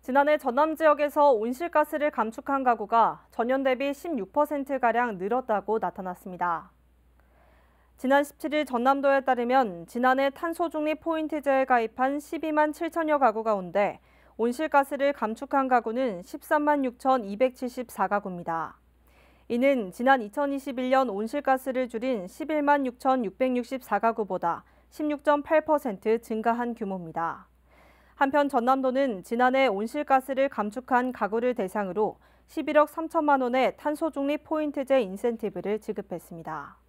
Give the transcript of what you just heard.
지난해 전남 지역에서 온실가스를 감축한 가구가 전년 대비 16%가량 늘었다고 나타났습니다. 지난 17일 전남도에 따르면 지난해 탄소중립 포인트제에 가입한 12만 7천여 가구 가운데 온실가스를 감축한 가구는 13만 6,274가구입니다. 이는 지난 2021년 온실가스를 줄인 11만 6,664가구보다 16.8% 증가한 규모입니다. 한편 전남도는 지난해 온실가스를 감축한 가구를 대상으로 11억 3천만 원의 탄소 중립 포인트제 인센티브를 지급했습니다.